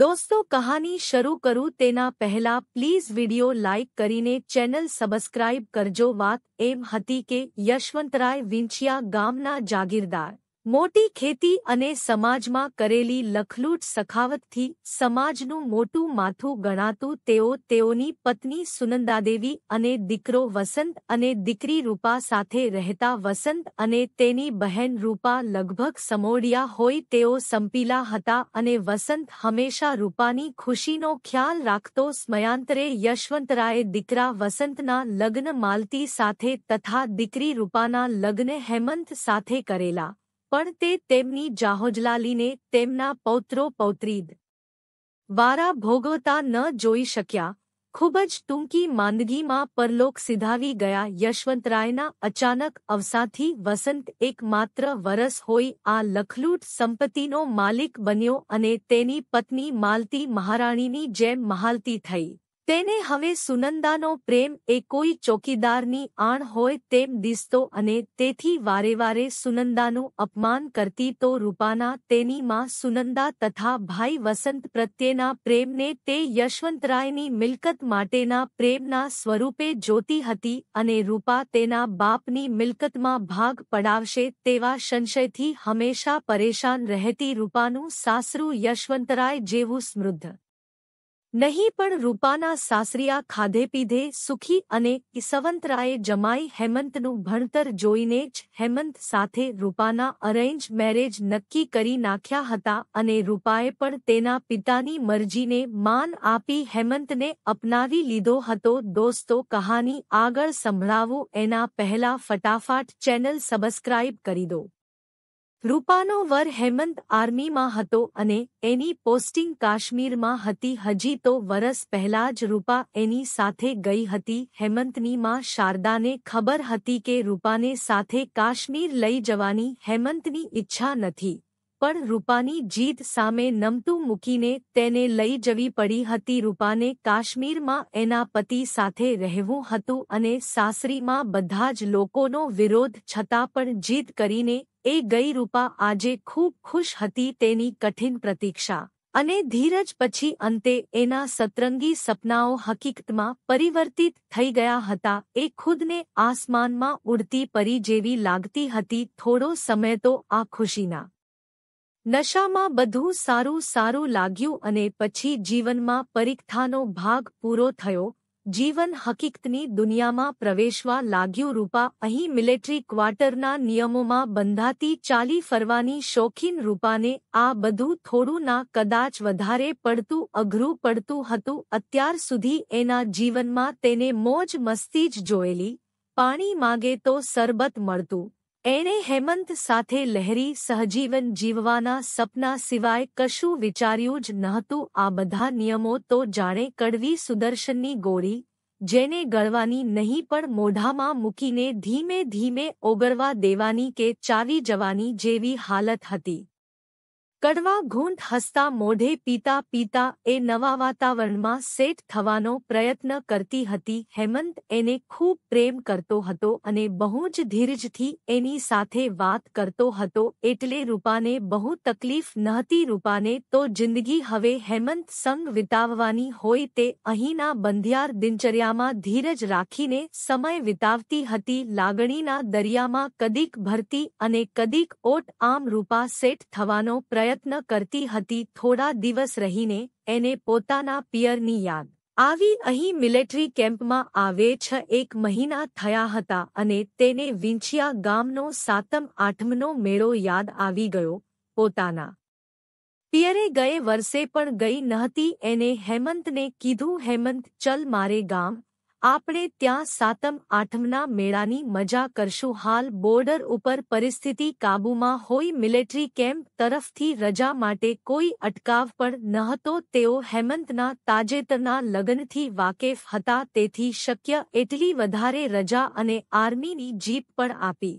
दोस्तों कहानी शुरू करू तेना पहला प्लीज वीडियो लाइक करीने चैनल सब्सक्राइब करजो वात एम हती के यशवंतराय विंचिया गामना जागीरदार મોટી ખેતી અને સમાજમાં કરેલી લખલૂટ સખાવતથી સમાજનું મોટું માથું ગણાતું તેઓ તેઓની પત્ની સુનંદાદેવી અને દીકરો વસંત અને દીકરી રૂપા સાથે રહેતા વસંત અને તેની બહેન રૂપા લગભગ સમોડિયા હોય તેઓ સંપીલા હતા અને વસંત હંમેશા રૂપાની ખુશીનો ખ્યાલ રાખતો સ્મયાંતરે યશવંતરાયે દીકરા વસંતના લગ્ન માલતી સાથે તથા દીકરી રૂપાના લગ્ન હેમંત સાથે કરેલા પણ તે તેમની જાહોજલાલીને તેમના પૌત્રો પૌત્રીદ વારા ભોગવતા ન જોઈ શક્યા ખૂબ જ ટૂંકી માંદગીમાં પરલોક સિધાવી ગયા યશવંતરાયના અચાનક અવસાથી વસંત એકમાત્ર વરસ હોઈ આ લખલૂટ સંપત્તિનો માલિક બન્યો અને તેની પત્ની માલતી મહારાણીની જેમ મહાલતી થઈ તેને હવે સુનંદાનો પ્રેમ એ કોઈ ચોકીદારની આણ હોય તેમ દિસતો અને તેથી વારેવારે સુનંદાનું અપમાન કરતી તો રૂપાના તેની માં સુનંદા તથા ભાઈ વસંત પ્રત્યેના પ્રેમને તે યશવંતરાયની મિલકત માટેના પ્રેમના સ્વરૂપે જોતી હતી અને રૂપા તેના બાપની મિલકતમાં ભાગ પડાવશે તેવા સંશયથી હંમેશા પરેશાન રહેતી રૂપાનું સાસરું યશવંતરાય જેવું સ્મૃદ્ધ નહીં પણ રૂપાના સાસરિયા ખાધે પીધે સુખી અને કિસવંતરાએ જમાઈ હેમંતનું ભણતર જોઈને જ હેમંત સાથે રૂપાના અરેન્જ મેરેજ નક્કી કરી નાખ્યા હતા અને રૂપાએ પણ તેના પિતાની મરજીને માન આપી હેમંતને અપનાવી લીધો હતો દોસ્તો કહાની આગળ સંભળાવું એના પહેલા ફટાફટ ચેનલ સબસ્ક્રાઇબ કરી દો રૂપાનો વર હેમંત આર્મીમાં હતો અને એની પોસ્ટિંગ કાશ્મીરમાં હતી હજી તો વરસ પહેલા જ રૂપા એની સાથે ગઈ હતી હેમંતની માં શારદાને ખબર હતી કે રૂપાને સાથે કાશ્મીર લઈ જવાની હેમંતની ઈચ્છા નથી પણ રૂપાની જીત સામે નમતું મૂકીને તેને લઈ જવી પડી હતી રૂપાને કાશ્મીરમાં એના પતિ સાથે રહેવું હતું અને સાસરીમાં બધા જ લોકોનો વિરોધ છતાં પણ જીત કરીને એ ગઈ રૂપા આજે ખૂબ ખુશ હતી તેની કઠિન પ્રતીક્ષા અને ધીરજ પછી અંતે એના સતરંગી સપનાઓ હકીકતમાં પરિવર્તિત થઈ ગયા હતા એ ખુદને આસમાનમાં ઉડતી પરી જેવી લાગતી હતી થોડો સમય તો આ ખુશીના નશામાં બધું સારું સારું લાગ્યું અને પછી જીવનમાં પરીક્ષાનો ભાગ પૂરો થયો જીવન હકીકતની દુનિયામાં પ્રવેશવા લાગ્યું રૂપા અહીં મિલિટરી ક્વાર્ટરના નિયમોમાં બંધાતી ચાલી ફરવાની શોખીન રૂપાને આ બધું થોડું ના કદાચ વધારે પડતું અઘરું પડતું હતું અત્યાર સુધી એના જીવનમાં તેને મોજ મસ્તી જ જોયેલી પાણી માગે તો સરબત મળતું એણે હેમંત સાથે લહેરી સહજીવન જીવવાના સપના સિવાય કશું વિચાર્યું જ નહોતું આ બધા નિયમો તો જાણે કડવી સુદર્શનની ગોળી જેને ગળવાની નહીં પણ મોઢામાં મૂકીને ધીમે ધીમે ઓગળવા દેવાની કે ચાવી જવાની જેવી હાલત હતી કડવા ઘૂંટ હસતા મોઢે પીતા પીતા એ નવા વાતાવરણમાં સેટ થવાનો પ્રયત્ન કરતી હતી હેમંત એને ખૂબ પ્રેમ કરતો હતો અને બહુ જ ધીરજથી એની સાથે વાત કરતો હતો એટલે રૂપાને બહુ તકલીફ નહતી રૂપાને તો જિંદગી હવે હેમંત સંગ વિતાવવાની હોય તે અહીંના બંધિયાર દિનચર્યામાં ધીરજ રાખીને સમય વિતાવતી હતી લાગણીના દરિયામાં કદીક ભરતી અને કદીક ઓટ આમ રૂપા સેટ થવાનો પ્રયત્ન પ્રયત્ન કરતી હતી થોડા દિવસ રહીને એને પોતાના પિયરની યાદ આવી અહીં મિલિટરી કેમ્પમાં આવે છ એક મહિના થયા હતા અને તેને વિંછિયા ગામનો સાતમ આઠમનો મેળો યાદ આવી ગયો પોતાના પિયરે ગયે વર્ષે પણ ગઈ નહતી એને હેમંતને કીધું હેમંત ચલ મારે ગામ આપણે ત્યાં સાતમ આઠમના મેળાની મજા કરશું હાલ બોર્ડર ઉપર પરિસ્થિતિ કાબૂમાં હોઈ મિલિટરી કેમ્પ તરફથી રજા માટે કોઈ અટકાવ પણ નહતો તેઓ હેમંતના તાજેતરના લગ્નથી વાકેફ હતા તેથી શક્ય એટલી વધારે રજા અને આર્મીની જીપ પણ આપી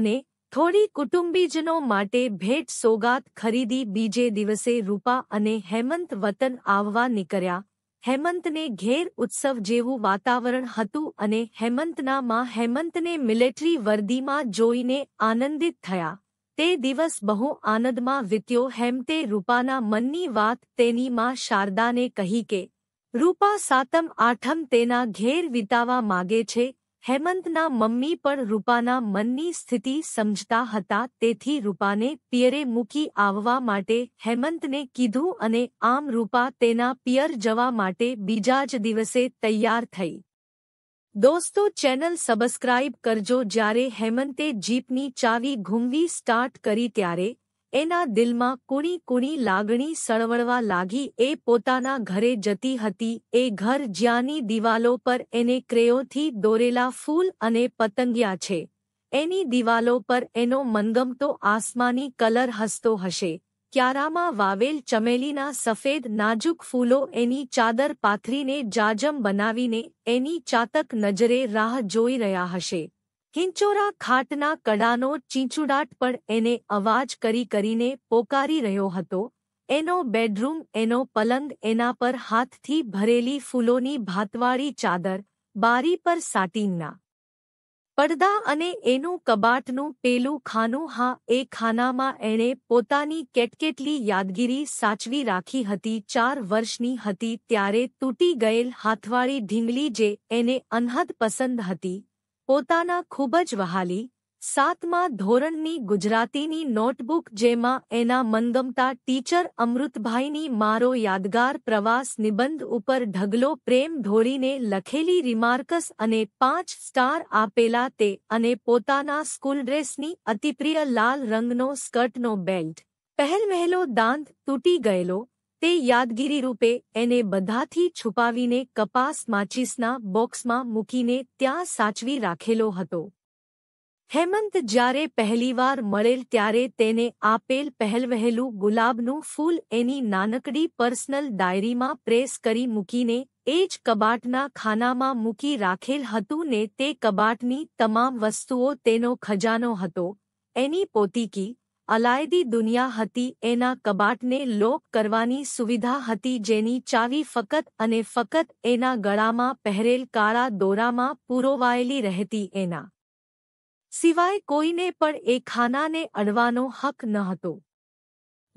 અને થોડી કુટુંબીજનો માટે ભેટ સોગાત ખરીદી બીજે દિવસે રૂપા અને હેમંત વતન આવવા નીકળ્યા હેમંતને ઘેર ઉત્સવ જેવું વાતાવરણ હતું અને હેમંતના માં હેમંતને મિલિટરી વર્દીમાં જોઈને આનંદિત થયા તે દિવસ બહુ આનંદમાં વીત્યો હેમતે રૂપાના મનની વાત તેની માં શારદાને કહી કે રૂપા સાતમ આઠમ તેના ઘેર વિતાવા માગે છે હેમંતના મમ્મી પણ રૂપાના મનની સ્થિતિ સમજતા હતા તેથી રૂપાને પિયરે મૂકી આવવા માટે હેમંતને કીધું અને આમ રૂપા તેના પિયર જવા માટે બીજા જ દિવસે તૈયાર થઈ દોસ્તો ચેનલ સબસ્ક્રાઇબ કરજો જ્યારે હેમંતે જીપની ચાવી ઘૂમવી સ્ટાર્ટ કરી ત્યારે એના દિલમાં કુણી કુણી લાગણી સળવળવા લાગી એ પોતાના ઘરે જતી હતી એ ઘર જ્યાંની દિવાલો પર એને ક્રેયોથી દોરેલા ફૂલ અને પતંગિયા છે એની દિવાલો પર એનો મનગમતો આસમાની કલર હસતો હશે ક્યારામાં વાવેલ ચમેલીના સફેદ નાજુક ફૂલો એની ચાદર પાથરીને જાજમ બનાવીને એની ચાતક નજરે રાહ જોઈ રહ્યા હશે કિંચોરા ખાટના કડાનો ચીંચુડાટ પણ એને અવાજ કરી કરીને પોકારી રહ્યો હતો એનો બેડરૂમ એનો પલંગ એના પર હાથથી ભરેલી ફૂલોની ભાતવાળી ચાદર બારી પર સાટીનના પડદા અને એનું કબાટનું પેલું ખાનું હા એ ખાનામાં એણે પોતાની કેટકેટલી યાદગીરી સાચવી રાખી હતી ચાર વર્ષની હતી ત્યારે તૂટી ગયેલ હાથવાળી ઢીંગલી જે એને અનહદ પસંદ હતી પોતાના ખૂબ જ વહાલી સાતમા ધોરણની ગુજરાતીની નોટબુક જેમાં એના મંદમતા ટીચર અમૃતભાઈની મારો યાદગાર પ્રવાસ નિબંધ ઉપર ઢગલો પ્રેમ ઢોળીને લખેલી રિમાર્કસ અને પાંચ સ્ટાર આપેલા તે અને પોતાના સ્કૂલ ડ્રેસની અતિપ્રિય લાલ રંગનો સ્કર્ટનો બેલ્ટ પહેલમહેલો દાંત તૂટી ગયેલો તે યાદગીરી રૂપે એને બધાથી છુપાવીને કપાસ માચિસના બોક્સમાં મૂકીને ત્યાં સાચવી રાખેલો હતો હેમંત જ્યારે પહેલીવાર મળેલ ત્યારે તેને આપેલ પહેલવહેલું ગુલાબનું ફૂલ એની નાનકડી પર્સનલ ડાયરીમાં પ્રેસ કરી મૂકીને એ જ કબાટના ખાનામાં મૂકી રાખેલ હતું ને તે કબાટની તમામ વસ્તુઓ તેનો ખજાનો હતો એની પોતીકી અલાયદી દુનિયા હતી એના કબાટને લોક કરવાની સુવિધા હતી જેની ચાવી ફકત અને ફકત એના ગળામાં પહેરેલ કાળા દોરામાં પૂરોવાયેલી રહેતી એના સિવાય કોઈને પણ એ ખાનાને અડવાનો હક ન હતો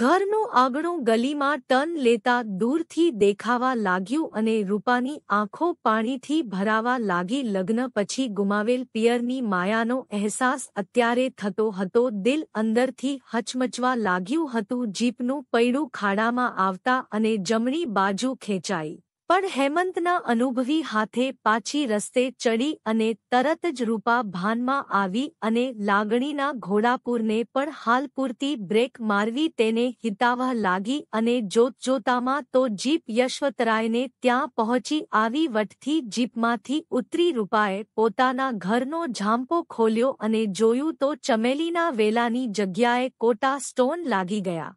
ઘરનું આંગણું ગલીમાં ટન લેતા દૂરથી દેખાવા લાગ્યું અને રૂપાની આંખો પાણીથી ભરાવા લાગી લગ્ન પછી ગુમાવેલ પિયરની માયાનો અહેસાસ અત્યારે થતો હતો દિલ અંદરથી હચમચવા લાગ્યું હતું જીપનું પૈડું ખાડામાં આવતા અને જમણી બાજુ ખેંચાઈ પણ હેમંતના અનુભવી હાથે પાછી રસ્તે ચડી અને તરત જ રૂપા ભાનમાં આવી અને લાગણીના ઘોડાપુરને પણ હાલ પૂરતી બ્રેક મારવી તેને હિતાવહ લાગી અને જોતજોતામાં તો જીપ યશવતરાયને ત્યાં પહોંચી આવી વટથી જીપમાંથી ઉતરી રૂપાએ પોતાના ઘરનો ઝાંપો ખોલ્યો અને જોયું તો ચમેલીના વેલાની જગ્યાએ કોટા સ્ટોન લાગી ગયા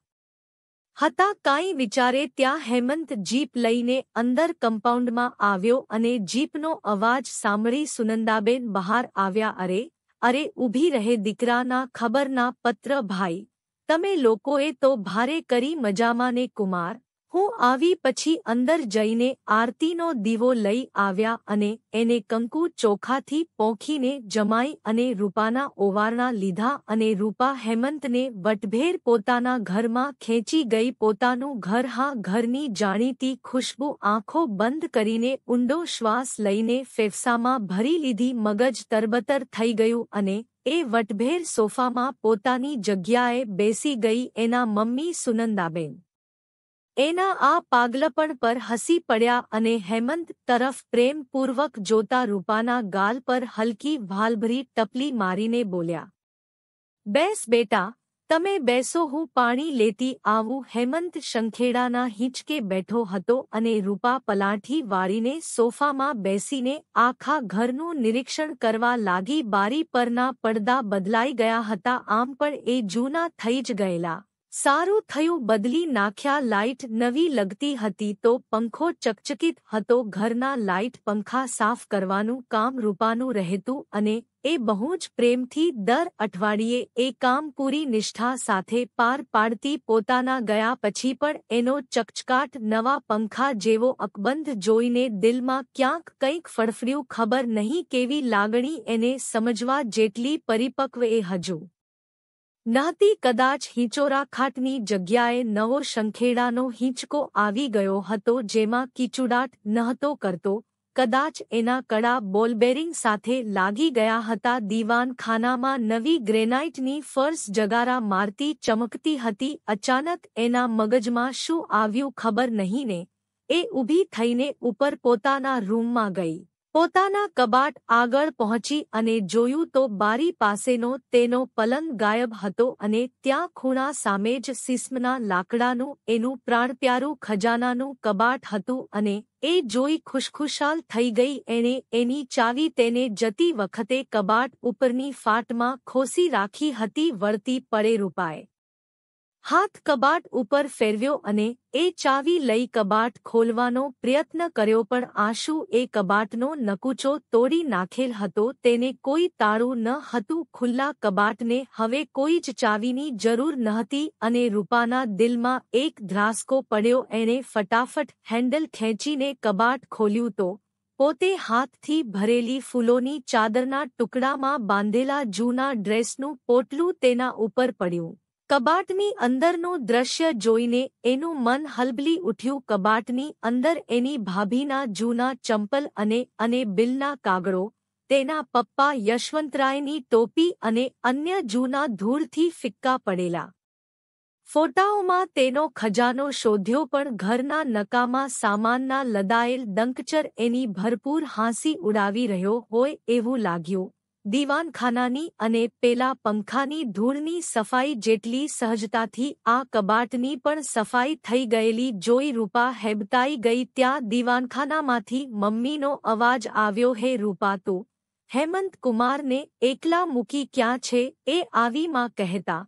હતા કાંઈ વિચારે ત્યાં હેમંત જીપ લઈને અંદર કમ્પાઉન્ડમાં આવ્યો અને જીપનો અવાજ સાંભળી સુનંદાબેન બહાર આવ્યા અરે અરે ઊભી રહે દીકરાના ખબરના પત્ર ભાઈ તમે લોકોએ તો ભારે કરી મજામાં ને કુમાર હું આવી પછી અંદર જઈને આરતીનો દીવો લઈ આવ્યા અને એને કંકુ ચોખાથી પોંખીને જમાઈ અને રૂપાના ઓવારણા લીધા અને રૂપા હેમંતને વટભેર પોતાના ઘરમાં ખેંચી ગઈ પોતાનું ઘર હા ઘરની જાણીતી ખુશ્બુ આંખો બંધ કરીને ઊંડો શ્વાસ લઈને ફેફસામાં ભરી લીધી મગજ તરબતર થઈ ગયું અને એ વટભેર સોફામાં પોતાની જગ્યાએ બેસી ગઈ એના મમ્મી સુનંદાબેન એના આ પાગલપણ પર હસી પડ્યા અને હેમંત તરફ પ્રેમપૂર્વક જોતા રૂપાના ગાલ પર હલકી વાલભરી ટપલી મારીને બોલ્યા બેસ બેટા તમે બેસો હું પાણી લેતી આવું હેમંત શંખેડાના હિંચકે બેઠો હતો અને રૂપા પલાઠી વાળીને સોફામાં બેસીને આખા ઘરનું નિરીક્ષણ કરવા લાગી બારી પરના પડદા બદલાઈ ગયા હતા આમ પણ એ જૂના થઈ જ ગયેલા સારું થયું બદલી નાખ્યા લાઇટ નવી લગતી હતી તો પંખો ચકચકિત હતો ઘરના લાઇટ પંખા સાફ કરવાનું કામ રૂપાનું રહેતું અને એ બહુ જ પ્રેમથી દર અઠવાડિયે એ કામ પૂરી નિષ્ઠા સાથે પાર પાડતી પોતાના ગયા પછી પણ એનો ચકચકાટ નવા પંખા જેવો અકબંધ જોઈને દિલમાં ક્યાંક કંઈક ફડફડ્યું ખબર નહીં કેવી લાગણી એને સમજવા જેટલી પરિપક્વ એ હજુ નાતી કદાચ હિંચોરા ખાટની જગ્યાએ નવો શંખેડાનો હિંચકો આવી ગયો હતો જેમાં કિચુડાટ નહતો કરતો કદાચ એના કડા બોલબેરિંગ સાથે લાગી ગયા હતા દીવાનખાનામાં નવી ગ્રેનાઇટની ફર્શ જગારા મારતી ચમકતી હતી અચાનક એના મગજમાં શું આવ્યું ખબર નહીં ને એ ઊભી થઈને ઉપર પોતાના રૂમમાં ગઈ પોતાના કબાટ આગળ પહોંચી અને જોયું તો બારી પાસેનો તેનો પલંગ ગાયબ હતો અને ત્યાં ખૂણા સામે જ સિસ્મના લાકડાનું એનું પ્રાણપ્યારું ખજાનાનું કબાટ હતું અને એ જોઈ ખુશખુશાલ થઈ ગઈ એણે એની ચાવી તેને જતી વખતે કબાટ ઉપરની ફાટમાં ખોસી રાખી હતી વળતી પડે રૂપાય હાથ કબાટ ઉપર ફેરવ્યો અને એ ચાવી લઈ કબાટ ખોલવાનો પ્રયત્ન કર્યો પણ આશુ એ કબાટનો નકુચો તોડી નાખેલ હતો તેને કોઈ તાળું ન હતું ખુલ્લા કબાટને હવે કોઈ જ ચાવીની જરૂર નહતી અને રૂપાના દિલમાં એક ધ્રાસકો પડ્યો એણે ફટાફટ હેન્ડલ ખેંચીને કબાટ ખોલ્યું તો પોતે હાથથી ભરેલી ફૂલોની ચાદરના ટુકડામાં બાંધેલા જૂના ડ્રેસનું પોટલું તેના ઉપર પડ્યું કબાટની અંદરનું દ્રશ્ય જોઈને એનું મન હલબલી ઉઠ્યું કબાટની અંદર એની ભાભીના જૂના ચંપલ અને અને બિલના કાગળો તેના પપ્પા યશવંતરાયની ટોપી અને અન્ય જૂના ધૂળથી ફિક્કા પડેલા ફોટાઓમાં તેનો ખજાનો શોધ્યો પણ ઘરના નકામા સામાનના લદાયેલ દંકચર એની ભરપૂર હાંસી ઉડાવી રહ્યો હોય એવું લાગ્યું દીવાનખાનાની અને પેલા પંખાની ધૂળની સફાઈ જેટલી સહજતાથી આ કબાટની પણ સફાઈ થઈ ગયેલી જોઈ રૂપા હેબતાઈ ગઈ ત્યાં દીવાનખાનામાંથી મમ્મીનો અવાજ આવ્યો હે રૂપા તો હેમંત કુમારને એકલા મૂકી ક્યાં છે એ આવીમાં કહેતા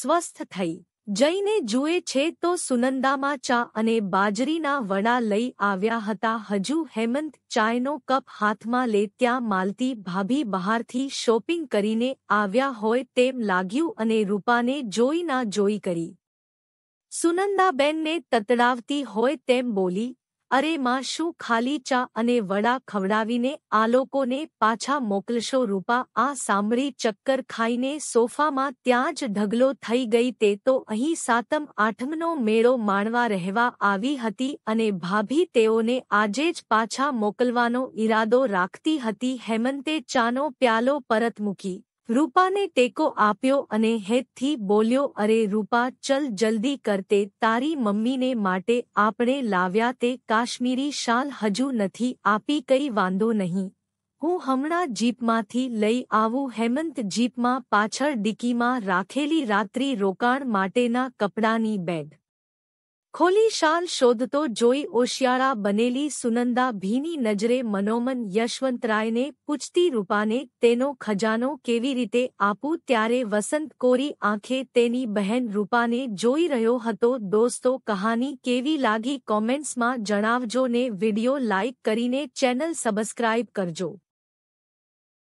સ્વસ્થ થઈ જઈને જુએ છે તો સુનંદામાં ચા અને બાજરીના વડા લઈ આવ્યા હતા હજુ હેમંત ચાયનો કપ હાથમાં લે ત્યાં માલતી ભાભી બહારથી શોપિંગ કરીને આવ્યા હોય તેમ લાગ્યું અને રૂપાને જોઈ ના જોઈ કરી સુનંદાબેનને તતડાવતી હોય તેમ બોલી અરે માં શું ખાલી ચા અને વડા ખવડાવીને આ લોકોને પાછા મોકલશો રૂપા આ સાંભળી ચક્કર ખાઈને સોફામાં ત્યાં જ ઢગલો થઈ ગઈ તે તો અહીં સાતમ આઠમનો મેળો માણવા રહેવા આવી હતી અને ભાભી તેઓને આજે જ પાછા મોકલવાનો ઈરાદો રાખતી હતી હેમંતે ચાનો પ્યાલો પરત મૂકી રૂપાને ટેકો આપ્યો અને હેતથી બોલ્યો અરે રૂપા ચલ જલ્દી કરતે તારી મમ્મીને માટે આપણે લાવ્યા તે કાશ્મીરી શાલ હજુ નથી આપી કઈ વાંધો નહીં હું હમણાં જીપમાંથી લઈ આવું હેમંત જીપમાં પાછળ ડિકીમાં રાખેલી રાત્રિ રોકાણ માટેના કપડાની બેગ ખોલી શાલ શોધતો જોઈ ઓશિયાળા બનેલી સુનંદા ભીની નજરે મનોમન યશવંતરાયને પૂછતી રૂપાને તેનો ખજાનો કેવી રીતે આપું ત્યારે વસંત કોરી આંખે તેની બહેન રૂપાને જોઈ રહ્યો હતો દોસ્તો કહાની કેવી લાગી કોમેન્ટ્સમાં જણાવજો ને વિડિયો લાઇક કરીને ચેનલ સબસ્ક્રાઇબ કરજો